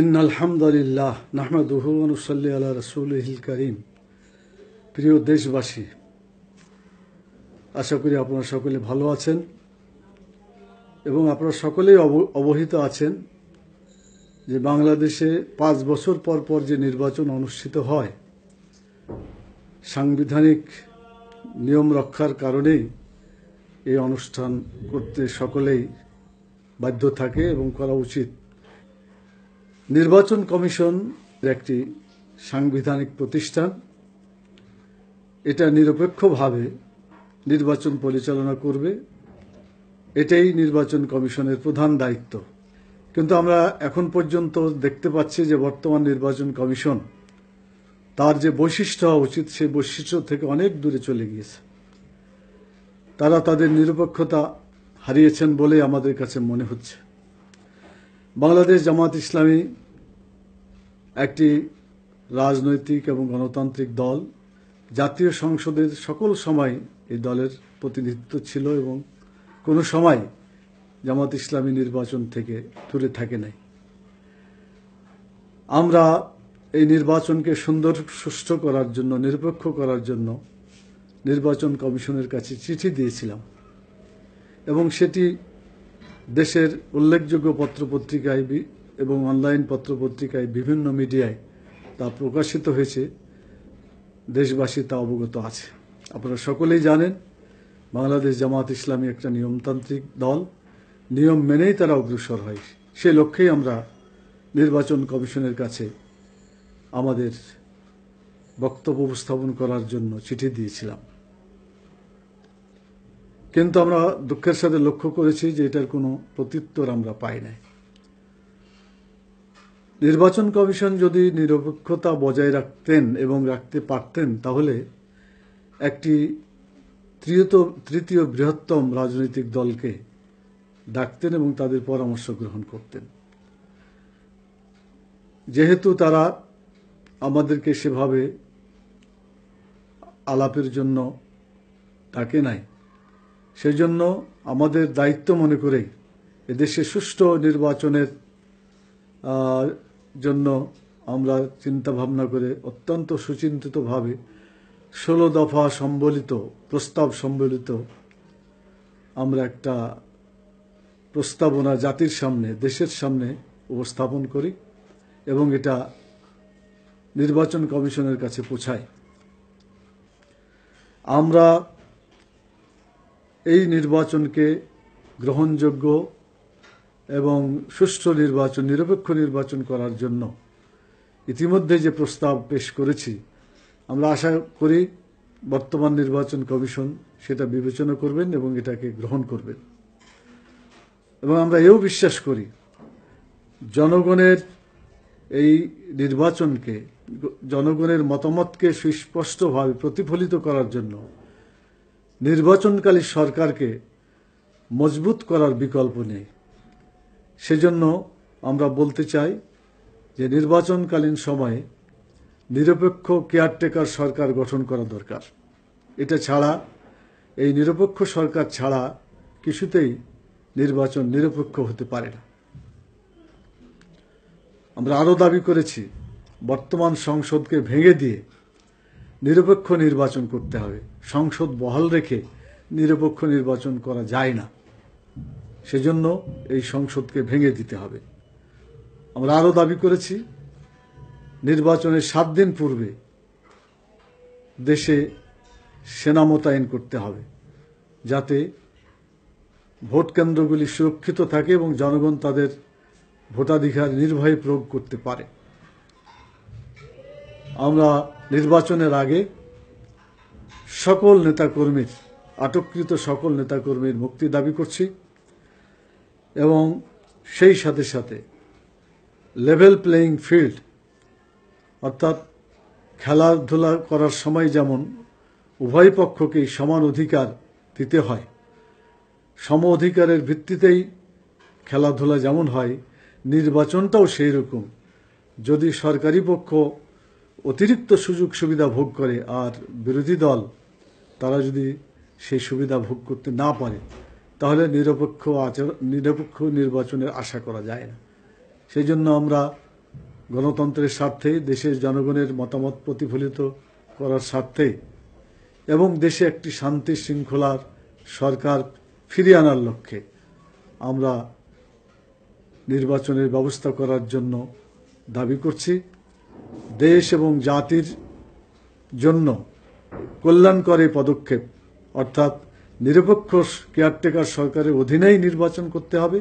in আলহামদুলিল্লাহ নাহমাদুহন সাল্লি আল্লাহ রসুলহিল করিম প্রিয় দেশবাসী আশা করি আপনারা সকলে ভালো আছেন এবং আপনারা সকলেই অবহিত আছেন যে বাংলাদেশে পাঁচ বছর পর পর যে নির্বাচন অনুষ্ঠিত হয় সাংবিধানিক নিয়ম রক্ষার কারণেই এই অনুষ্ঠান করতে সকলেই বাধ্য থাকে এবং করা উচিত নির্বাচন কমিশন একটি সাংবিধানিক প্রতিষ্ঠান এটা নিরপেক্ষভাবে নির্বাচন পরিচালনা করবে এটাই নির্বাচন কমিশনের প্রধান দায়িত্ব কিন্তু আমরা এখন পর্যন্ত দেখতে পাচ্ছি যে বর্তমান নির্বাচন কমিশন তার যে বৈশিষ্ট্য হওয়া উচিত সেই বৈশিষ্ট্য থেকে অনেক দূরে চলে গিয়েছে তারা তাদের নিরপেক্ষতা হারিয়েছেন বলে আমাদের কাছে মনে হচ্ছে বাংলাদেশ জামাত ইসলামী একটি রাজনৈতিক এবং গণতান্ত্রিক দল জাতীয় সংসদের সকল সময় এই দলের প্রতিনিধিত্ব ছিল এবং কোনো সময় জামাত ইসলামী নির্বাচন থেকে দূরে থাকে নাই আমরা এই নির্বাচনকে সুন্দর সুষ্ঠু করার জন্য নিরপেক্ষ করার জন্য নির্বাচন কমিশনের কাছে চিঠি দিয়েছিলাম এবং সেটি দেশের উল্লেখযোগ্য পত্রপত্রিকায় এবং অনলাইন পত্রপত্রিকায় বিভিন্ন মিডিয়ায় তা প্রকাশিত হয়েছে দেশবাসী তা অবগত আছে আপনারা সকলেই জানেন বাংলাদেশ জামাত ইসলামী একটা নিয়মতান্ত্রিক দল নিয়ম মেনেই তারা অগ্রসর হয় সে লক্ষ্যেই আমরা নির্বাচন কমিশনের কাছে আমাদের বক্তব্য উপস্থাপন করার জন্য চিঠি দিয়েছিলাম কিন্তু আমরা দুঃখের সাথে লক্ষ্য করেছি যে এটার কোনো প্রত্যুত্তর আমরা পাই নাই নির্বাচন কমিশন যদি নিরপেক্ষতা বজায় রাখতেন এবং রাখতে পারতেন তাহলে একটি তৃতীয় বৃহত্তম রাজনৈতিক দলকে ডাকতেন এবং তাদের পরামর্শ গ্রহণ করতেন যেহেতু তারা আমাদেরকে সেভাবে আলাপের জন্য ডাকে নাই সেজন্য আমাদের দায়িত্ব মনে করে এদেশে সুষ্ঠু নির্বাচনের জন্য আমরা চিন্তা ভাবনা করে অত্যন্ত সুচিন্তিতভাবে ষোলো দফা সম্বলিত প্রস্তাব সম্বলিত আমরা একটা প্রস্তাবনা জাতির সামনে দেশের সামনে উপস্থাপন করি এবং এটা নির্বাচন কমিশনের কাছে পৌঁছাই আমরা এই নির্বাচনকে গ্রহণযোগ্য এবং সুষ্ঠু নির্বাচন নিরপেক্ষ নির্বাচন করার জন্য ইতিমধ্যে যে প্রস্তাব পেশ করেছি আমরা আশা করি বর্তমান নির্বাচন কমিশন সেটা বিবেচনা করবেন এবং এটাকে গ্রহণ করবেন এবং আমরা এও বিশ্বাস করি জনগণের এই নির্বাচনকে জনগণের মতামতকে সুস্পষ্টভাবে প্রতিফলিত করার জন্য নির্বাচনকালী সরকারকে মজবুত করার বিকল্প নেই সেজন্য আমরা বলতে চাই যে নির্বাচনকালীন সময়ে নিরপেক্ষ কেয়ারটেকার সরকার গঠন করা দরকার এটা ছাড়া এই নিরপেক্ষ সরকার ছাড়া কিছুতেই নির্বাচন নিরপেক্ষ হতে পারে না আমরা আরও দাবি করেছি বর্তমান সংসদকে ভেঙে দিয়ে নিরপেক্ষ নির্বাচন করতে হবে সংসদ বহাল রেখে নিরপেক্ষ নির্বাচন করা যায় না সেজন্য এই সংসদকে ভেঙে দিতে হবে আমরা আরও দাবি করেছি নির্বাচনের সাত দিন পূর্বে দেশে সেনা মোতায়েন করতে হবে যাতে ভোট কেন্দ্রগুলি সুরক্ষিত থাকে এবং জনগণ তাদের ভোটাধিকার নির্ভয়ে প্রয়োগ করতে পারে আমরা নির্বাচনের আগে সকল নেতাকর্মীর আটককৃত সকল নেতাকর্মীর মুক্তি দাবি করছি এবং সেই সাথে সাথে লেভেল প্লেয়িং ফিল্ড অর্থাৎ খেলাধুলা করার সময় যেমন উভয় পক্ষকেই সমান অধিকার দিতে হয় সম অধিকারের ভিত্তিতেই খেলাধুলা যেমন হয় নির্বাচনটাও সেই রকম যদি সরকারি পক্ষ অতিরিক্ত সুযোগ সুবিধা ভোগ করে আর বিরোধী দল তারা যদি সেই সুবিধা ভোগ করতে না পারে তাহলে নিরপেক্ষ আচরণ নিরপেক্ষ নির্বাচনের আশা করা যায় না সেই জন্য আমরা গণতন্ত্রের স্বার্থে দেশের জনগণের মতামত প্রতিফলিত করার স্বার্থে এবং দেশে একটি শান্তি শৃঙ্খলার সরকার ফিরিয়ে আনার লক্ষ্যে আমরা নির্বাচনের ব্যবস্থা করার জন্য দাবি করছি দেশ এবং জাতির জন্য কল্যাণকর এই পদক্ষেপ অর্থাৎ নিরপেক্ষ কেয়ারটেকার সরকারের অধীনেই নির্বাচন করতে হবে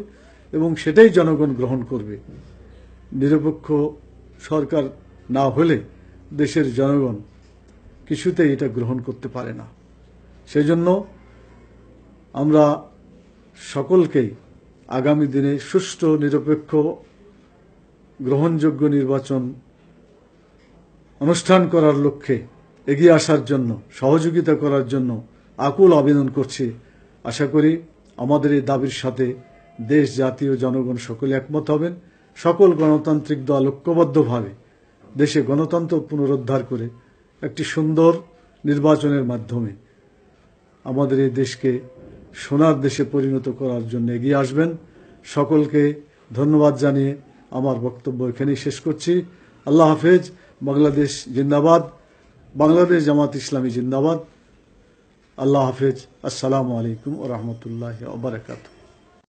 এবং সেটাই জনগণ গ্রহণ করবে নিরপেক্ষ সরকার না হলে দেশের জনগণ কিছুতেই এটা গ্রহণ করতে পারে না সেজন্য আমরা সকলকেই আগামী দিনে সুষ্ঠু নিরপেক্ষ গ্রহণযোগ্য নির্বাচন অনুষ্ঠান করার লক্ষ্যে এগিয়ে আসার জন্য সহযোগিতা করার জন্য আকুল আবেদন করছি আশা করি আমাদের এই দাবির সাথে দেশ জাতীয় জনগণ সকলে একমত হবেন সকল গণতান্ত্রিক দল ঐক্যবদ্ধভাবে দেশে গণতন্ত্র পুনরুদ্ধার করে একটি সুন্দর নির্বাচনের মাধ্যমে আমাদের এই দেশকে সোনার দেশে পরিণত করার জন্য এগিয়ে আসবেন সকলকে ধন্যবাদ জানিয়ে আমার বক্তব্য এখানেই শেষ করছি আল্লাহ হাফেজ বাংলাদেশ জিন্দাবাদ বাংলাদেশ জামাত ইসলামী জিন্দাবাদ আল্লাহ হাফেজ আসসালামু আলাইকুম ও রহমতুল্লাহ ওবরাকাতু